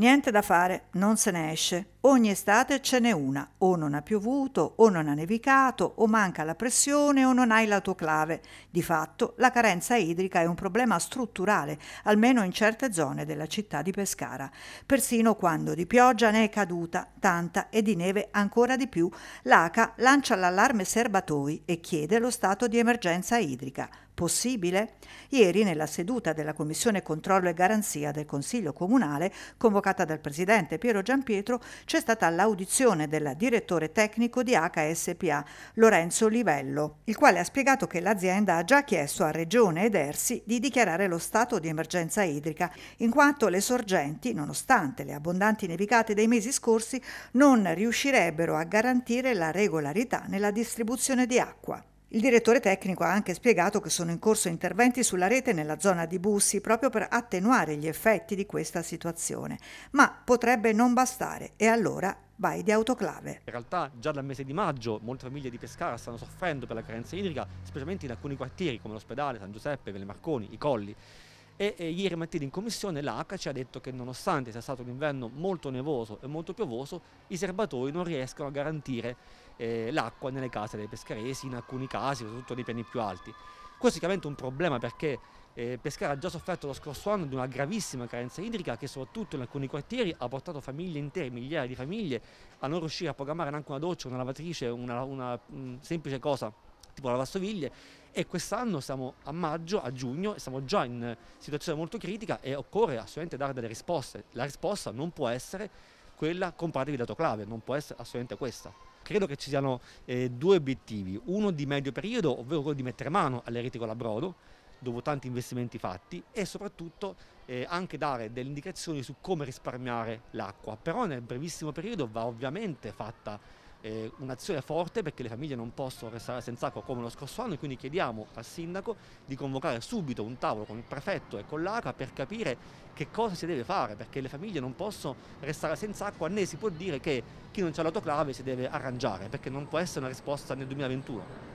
Niente da fare, non se ne esce. Ogni estate ce n'è una, o non ha piovuto, o non ha nevicato, o manca la pressione, o non hai l'autoclave. Di fatto la carenza idrica è un problema strutturale, almeno in certe zone della città di Pescara, persino quando di pioggia ne è caduta tanta e di neve ancora di più. L'ACA lancia l'allarme serbatoi e chiede lo stato di emergenza idrica. Possibile? Ieri, nella seduta della Commissione Controllo e Garanzia del Consiglio Comunale, convocata dal Presidente Piero Giampietro, c'è stata l'audizione del direttore tecnico di HSPA, Lorenzo Livello, il quale ha spiegato che l'azienda ha già chiesto a Regione ed Ersi di dichiarare lo stato di emergenza idrica, in quanto le sorgenti, nonostante le abbondanti nevicate dei mesi scorsi, non riuscirebbero a garantire la regolarità nella distribuzione di acqua. Il direttore tecnico ha anche spiegato che sono in corso interventi sulla rete nella zona di Bussi proprio per attenuare gli effetti di questa situazione, ma potrebbe non bastare e allora vai di autoclave. In realtà già dal mese di maggio molte famiglie di Pescara stanno soffrendo per la carenza idrica, specialmente in alcuni quartieri come l'ospedale, San Giuseppe, Velle Marconi, i Colli e, e ieri mattina in commissione l'ACA ci ha detto che nonostante sia stato un inverno molto nevoso e molto piovoso, i serbatoi non riescono a garantire eh, l'acqua nelle case dei pescaresi, in alcuni casi, soprattutto nei piani più alti. Questo è chiaramente un problema perché eh, Pescara ha già sofferto lo scorso anno di una gravissima carenza idrica che soprattutto in alcuni quartieri ha portato famiglie intere, migliaia di famiglie a non riuscire a programmare neanche una doccia, una lavatrice, una, una mh, mm, semplice cosa tipo lavastoviglie e quest'anno siamo a maggio, a giugno, e siamo già in situazione molto critica e occorre assolutamente dare delle risposte. La risposta non può essere quella compratevi l'autoclave, non può essere assolutamente questa. Credo che ci siano eh, due obiettivi, uno di medio periodo, ovvero quello di mettere mano alle reti colabrodo, dopo tanti investimenti fatti, e soprattutto eh, anche dare delle indicazioni su come risparmiare l'acqua, però nel brevissimo periodo va ovviamente fatta eh, un'azione forte perché le famiglie non possono restare senza acqua come lo scorso anno e quindi chiediamo al sindaco di convocare subito un tavolo con il prefetto e con l'ACA per capire che cosa si deve fare perché le famiglie non possono restare senza acqua né si può dire che chi non c'è l'autoclave si deve arrangiare perché non può essere una risposta nel 2021.